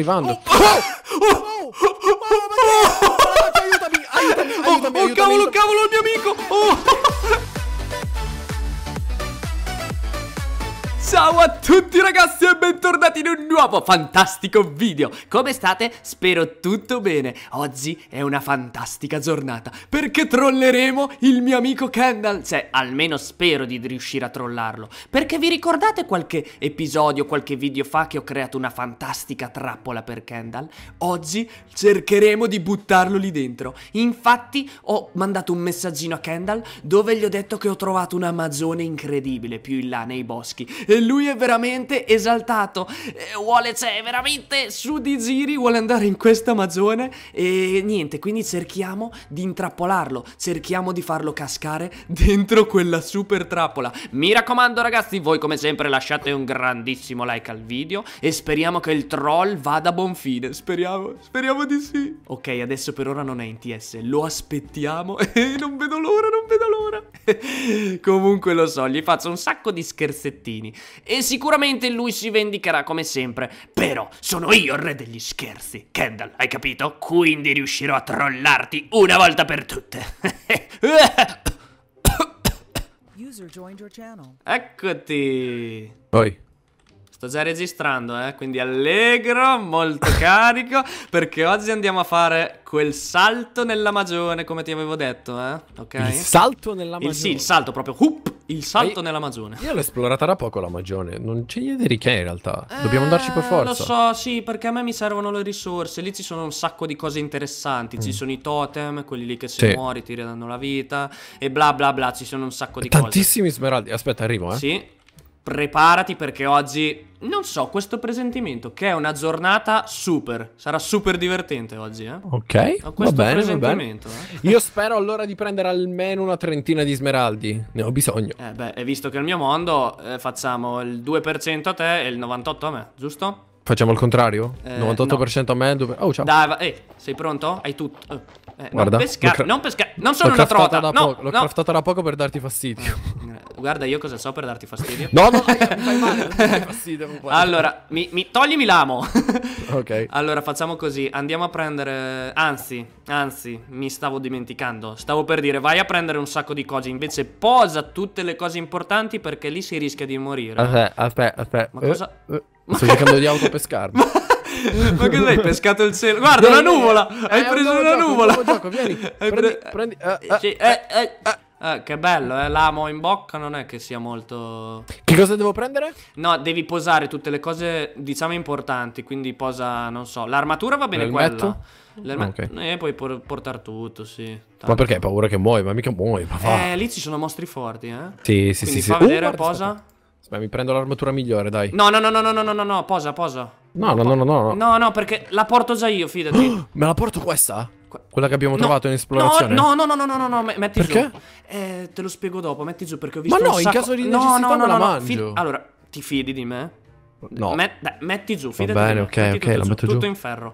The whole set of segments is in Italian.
arrivando. Oh, oh, oh, oh, aiutami, aiutami, aiutami, oh, cavolo, cavolo, il mio amico! Oh! Ciao a tutti ragazzi e bentornati in un nuovo fantastico video Come state? Spero tutto bene Oggi è una fantastica giornata Perché trolleremo il mio amico Kendall Cioè, almeno spero di riuscire a trollarlo Perché vi ricordate qualche episodio, qualche video fa che ho creato una fantastica trappola per Kendall? Oggi cercheremo di buttarlo lì dentro Infatti ho mandato un messaggino a Kendall Dove gli ho detto che ho trovato una magione incredibile più in là nei boschi e lui è veramente esaltato. Eh, vuole, cioè, veramente su di giri, vuole andare in questa magione e niente, quindi cerchiamo di intrappolarlo, cerchiamo di farlo cascare dentro quella super trappola. Mi raccomando ragazzi, voi come sempre lasciate un grandissimo like al video e speriamo che il troll vada a buon fine, speriamo, speriamo di sì. Ok, adesso per ora non è in TS, lo aspettiamo e non vedo l'ora, non vedo l'ora. Comunque lo so, gli faccio un sacco di scherzettini e sicuramente lui si vendicherà come sempre. Però sono io il re degli scherzi, Kendall, hai capito? Quindi riuscirò a trollarti una volta per tutte. Eccoti. Poi. Sto già registrando, eh, quindi allegro, molto carico, perché oggi andiamo a fare quel salto nella magione, come ti avevo detto, eh, ok? Il salto nella magione? Il, sì, il salto proprio, Hup! Il salto Hai... nell'Amazone. Io l'ho esplorata da poco l'Amazone, non c'è niente di che in realtà. Eh, Dobbiamo andarci per forza. Lo so, sì, perché a me mi servono le risorse. Lì ci sono un sacco di cose interessanti. Mm. Ci sono i totem, quelli lì che se sì. muori ti ridanno la vita e bla bla bla, ci sono un sacco di Tantissimi cose. Tantissimi smeraldi. Aspetta, arrivo, eh. Sì preparati perché oggi, non so, questo presentimento che è una giornata super, sarà super divertente oggi, eh? Ok, Ho questo va bene, va bene. Eh? Io spero allora di prendere almeno una trentina di smeraldi, ne ho bisogno. Eh beh, visto che è il mio mondo eh, facciamo il 2% a te e il 98% a me, giusto? Facciamo il contrario? Eh, 98% no. a me, 2%... Oh, ciao. Dai, va... eh, sei pronto? Hai tutto... Eh, Guarda, non pescare, non pescare, non sono una trota. No, no. L'ho craftata da poco per darti fastidio. Eh, guarda, io cosa so per darti fastidio. no, no, mi fai male, mi fai allora, mi, mi, toglimi l'amo. ok. Allora, facciamo così, andiamo a prendere... Anzi, anzi, mi stavo dimenticando. Stavo per dire, vai a prendere un sacco di cose, invece posa tutte le cose importanti perché lì si rischia di morire. Aspetta, aspetta, aspetta. Ma cosa... Uh, uh, sto cercando di autopescarmi. Ma che sei? Pescato il cielo. Guarda, la nuvola! Eh, hai preso una nuvola! Gioco, vieni. Prendi, eh, eh, eh, che bello, eh? L'amo in bocca non è che sia molto... Che cosa devo prendere? No, devi posare tutte le cose, diciamo, importanti. Quindi posa, non so, l'armatura va bene quella. L'elmetto? Okay. Eh, puoi por portare tutto, sì. Tanto. Ma perché? Hai paura che muoio? Ma mica muoio, papà. Eh, lì ci sono mostri forti, eh? Sì, sì, quindi sì. Fa sì. vedere, uh, posa. Aspetta, mi prendo l'armatura migliore, dai. No, no, no, no, no, no, no, no, posa, posa. No, no, no, no, no. No, no, perché la porto già io, fidati. Me la porto questa? Quella che abbiamo trovato in esplorazione? No, no, no, no, no, no, metti giù. Perché? Eh, te lo spiego dopo, metti giù perché ho visto Ma no, in caso di necessità no, no, me la mangio. allora, ti fidi di me? No. metti giù, fidati. Va bene, ok, ok, la metto giù. Tutto in ferro.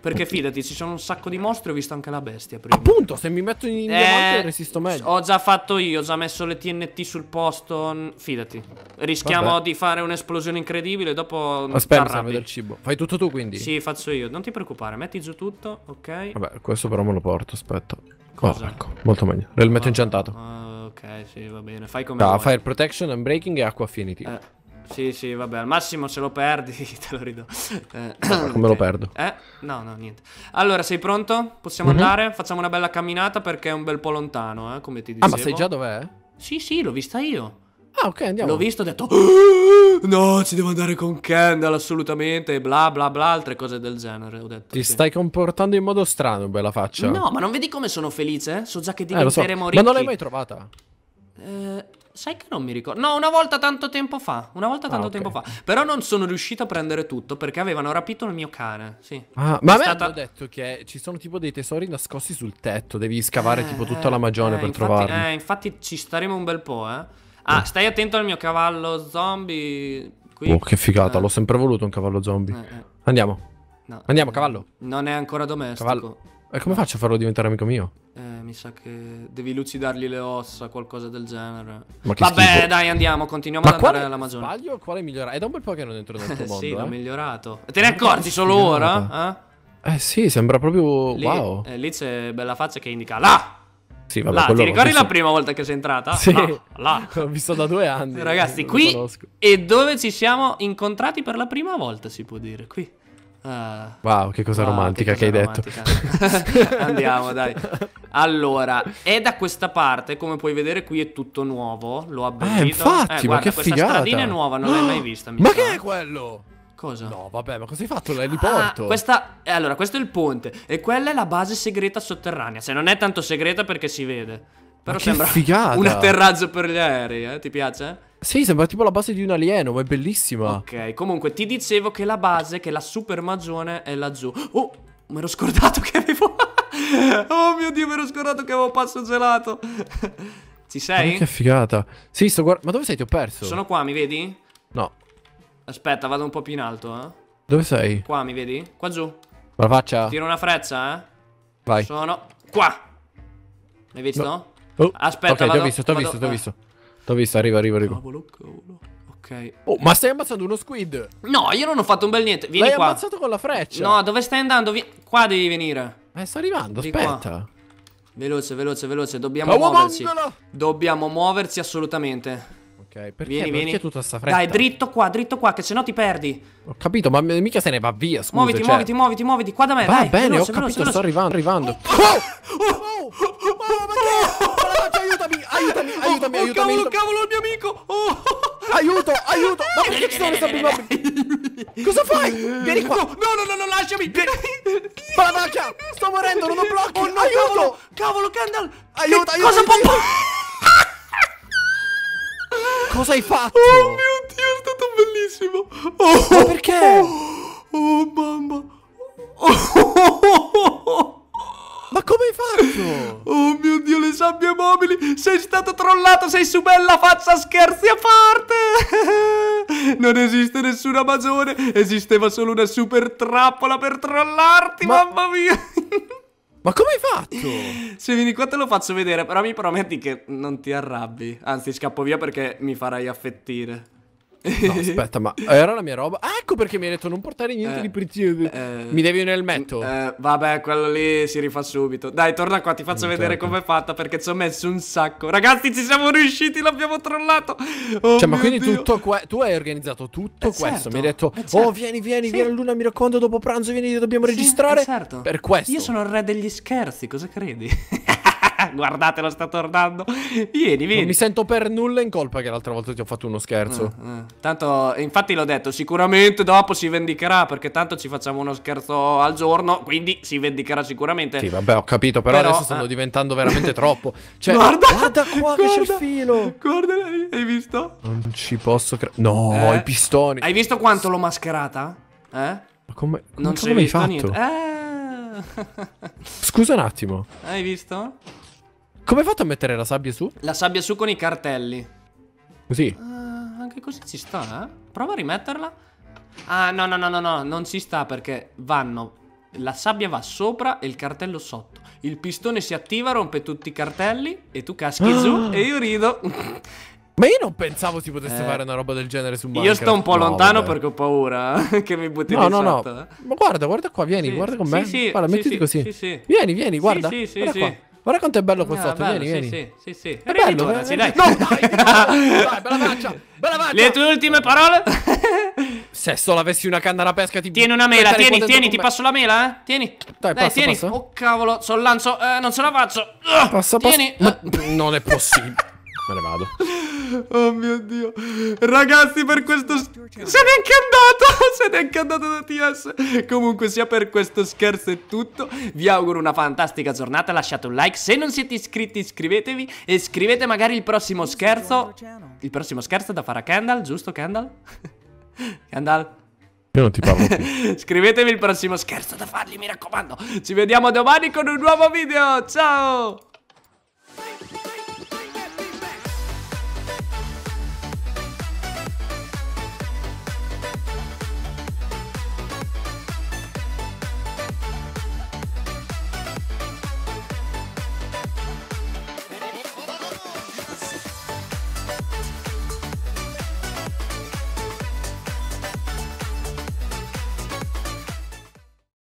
Perché fidati, ci sono un sacco di mostri. Ho visto anche la bestia prima. Appunto, se mi metto in diamante eh, resisto meglio. Ho già fatto io, ho già messo le TNT sul posto. Fidati. Rischiamo Vabbè. di fare un'esplosione incredibile. Dopo. Aspetta, vedo il cibo. Fai tutto tu quindi? Sì, faccio io. Non ti preoccupare, metti giù tutto, ok? Vabbè, questo però me lo porto. Aspetta. Cosa? Oh, ecco, molto meglio. Realmente oh, ah, incantato. Uh, ok, sì, va bene. Fai come. No, Fire Protection, Unbreaking e acqua Affinity. Eh. Sì, sì, vabbè, al massimo se lo perdi te lo ridò. Eh, no, come lo perdo? Eh? No, no, niente. Allora, sei pronto? Possiamo mm-hmm. andare? Facciamo una bella camminata perché è un bel po' lontano, eh, come ti dicevo. Ah, ma sai già dov'è? Sì, sì, l'ho vista io. Ah, ok, andiamo. L'ho visto ho detto No, ci devo andare con Kendall assolutamente bla bla bla, altre cose del genere, ho detto. Ti sì. stai comportando in modo strano, bella faccia. No, ma non vedi come sono felice? So già che eh, diventeremo eh, so. ricchi. Ma non l'hai mai trovata? Eh, Sai che non mi ricordo. No, una volta tanto tempo fa. Una volta ah, tanto ah, okay. tempo fa. Però non sono riuscito a prendere tutto perché avevano rapito il mio cane. Sì. Ah, ma a me stata... detto che ci sono tipo dei tesori nascosti sul tetto. Devi scavare eh, tipo tutta la magione eh, per infatti, trovarli. Eh, infatti ci staremo un bel po', eh. Ah, eh. stai attento al mio cavallo zombie. Qui. Oh, che figata. Eh. L'ho sempre voluto un cavallo zombie. Eh, eh. Andiamo. No, Andiamo, cavallo. Non è ancora domestico. Cavallo. E come faccio a farlo diventare amico mio? Eh, mi sa che devi lucidargli le ossa, qualcosa del genere. Ma che Vabbè, schifo. dai, andiamo, continuiamo Ma ad andare alla all'Amazone. Sbaglio, quale migliora? È da un bel po' che non entro nel tuo mondo. sì, l'ho eh? migliorato. Te ne accorgi solo ora? Eh? eh sì, sembra proprio lì, wow. Eh, lì c'è bella faccia che indica là. Sì, vabbè, là, ti ricordi visto... la prima volta che sei entrata? Sì, là, là. l'ho visto da due anni. Ragazzi, qui e dove ci siamo incontrati per la prima volta, si può dire, qui. Uh, wow, che cosa wow, ah, romantica che, cosa hai romantica. detto. Andiamo, dai. Allora, è da questa parte, come puoi vedere qui è tutto nuovo, lo ah, abbellito. Eh, infatti, eh, guarda, ma che questa figata. stradina è nuova, non l'hai mai vista. ma so. che è quello? Cosa? No, vabbè, ma cosa hai fatto? L'eliporto. Ah, questa... Eh, allora, questo è il ponte e quella è la base segreta sotterranea. Se non è tanto segreta perché si vede. Però sembra figata. un atterraggio per gli aerei, eh? Ti piace? Sì, sembra tipo la base di un alieno, ma è bellissima. Ok, comunque ti dicevo che la base, che la super magione è laggiù. Oh, mi ero scordato che avevo... oh mio Dio, mi ero scordato che avevo passo gelato. Ci sei? Ma che figata. Sì, sto guardando... Ma dove sei? Ti ho perso. Sono qua, mi vedi? No. Aspetta, vado un po' più in alto, eh. Dove sei? Qua, mi vedi? Qua giù. Ma la faccia. Tiro una freccia, eh. Vai. Sono qua. L'hai visto? No. Oh. Aspetta, ok, ti ho visto, ti ho visto, ti ho visto. T'ho visto, arriva, arriva, arriva. Cavolo, cavolo. Ok. Oh, ma stai ammazzando uno squid. No, io non ho fatto un bel niente. Vieni L'hai ammazzato con la freccia. No, dove stai andando? Vi... Qua devi venire. Ma eh, sta arrivando, Di aspetta. Qua. Veloce, veloce, veloce. Dobbiamo Cavo muoversi. Mandala. Dobbiamo muoverci assolutamente. Ok, perché, vieni, perché vieni. tutta sta fretta? Dai, dritto qua, dritto qua, che se no ti perdi. Ho capito, ma mica se ne va via, scusa. Muoviti, cioè... muoviti, muoviti, muoviti, qua da me, Va dai, bene, veloce, ho capito, veloce, sto veloce. arrivando, arrivando. Oh! oh! oh! Cavolo, cavolo, il mio amico! Oh. Aiuto, aiuto! Ma perché ci sono questi bimbi? Cosa fai? Vieni qua! No, no, no, no, lasciami! Palavacchia! Sto morendo, non lo blocchi! Oh, no, aiuto! Cavolo, cavolo, Kendall! Aiuto, che aiuto! Cosa può... Cosa hai fatto? Oh mio Dio, è stato bellissimo! Oh, Ma perché? Oh, oh mamma! oh. Ma come hai fatto? Oh mio Dio! sabbie mobili. Sei stato trollato, sei su bella faccia, scherzi a parte. non esiste nessuna Amazone, esisteva solo una super trappola per trollarti, Ma... mamma mia. Ma come hai fatto? Se vieni qua te lo faccio vedere, però mi prometti che non ti arrabbi. Anzi, scappo via perché mi farai affettire. No, aspetta, ma era la mia roba. Ah, ecco perché mi hai detto non portare niente eh, di prezioso. Eh, mi devi un elmetto. Eh, vabbè, quello lì si rifà subito. Dai, torna qua, ti faccio non mm, vedere certo. com'è fatta perché ci ho messo un sacco. Ragazzi, ci siamo riusciti, l'abbiamo trollato. Oh cioè, ma quindi tutto qua, tu hai organizzato tutto eh, certo, questo. Certo, mi hai detto, eh, oh, certo. oh, vieni, vieni, sì. vieni a luna, mi raccomando, dopo pranzo vieni, dobbiamo sì, registrare. Eh, certo. Per questo. Io sono il re degli scherzi, cosa credi? guardatelo, sta tornando. Vieni, vieni. Non mi sento per nulla in colpa che l'altra volta ti ho fatto uno scherzo. Eh, eh. Tanto, infatti l'ho detto, sicuramente dopo si vendicherà perché tanto ci facciamo uno scherzo al giorno, quindi si vendicherà sicuramente. Sì, vabbè, ho capito, però, però adesso eh. stanno diventando veramente troppo. Cioè, guarda, guarda ah, qua guarda, che c'è il filo. Guarda, lei hai visto? Non ci posso credere. No, eh. i pistoni. Hai visto quanto l'ho mascherata? Eh? Ma come, non come hai fatto? Niente. Eh. Scusa un attimo. Hai visto? Come hai fatto a mettere la sabbia su? La sabbia su con i cartelli. Così? Uh, anche così ci sta, eh? Prova a rimetterla. Ah, no, no, no, no, no, non ci sta perché vanno... La sabbia va sopra e il cartello sotto. Il pistone si attiva, rompe tutti i cartelli e tu caschi ah. giù e io rido. Ma io non pensavo si potesse eh, fare una roba del genere su Minecraft. Io sto un po' lontano no, perché ho paura che mi butti no, no, no, no. Eh. Ma guarda, guarda qua, vieni, sì, guarda con sì, me. Sì, guarda, mettiti così. Vieni, vieni, guarda. Sì, sì, guarda sì. Guarda quanto è bello quel no, eh, fatto. Vieni, vieni. Sì, sì, sì. È bello, bello, sì, eh? dai. No, dai, dai, bella faccia. Bella faccia. Le tue ultime parole? Se solo avessi una canna da pesca ti Tieni una mela, tieni, tieni, ti passo la mela, eh? Tieni. Dai, dai tieni. Oh cavolo, sollanzo, eh, non ce la faccio. Passa, tieni. Ma non è possibile me ne vado. Oh mio Dio. Ragazzi, per questo... Se ne è anche andato! Se ne è anche andato da TS! Comunque sia per questo scherzo è tutto. Vi auguro una fantastica giornata, lasciate un like. Se non siete iscritti, iscrivetevi. E scrivete magari il prossimo scherzo. Il prossimo scherzo da fare a Kendall, giusto Kendall? Kendall? Io non ti parlo più. Scrivetemi il prossimo scherzo da fargli, mi raccomando. Ci vediamo domani con un nuovo video. Ciao!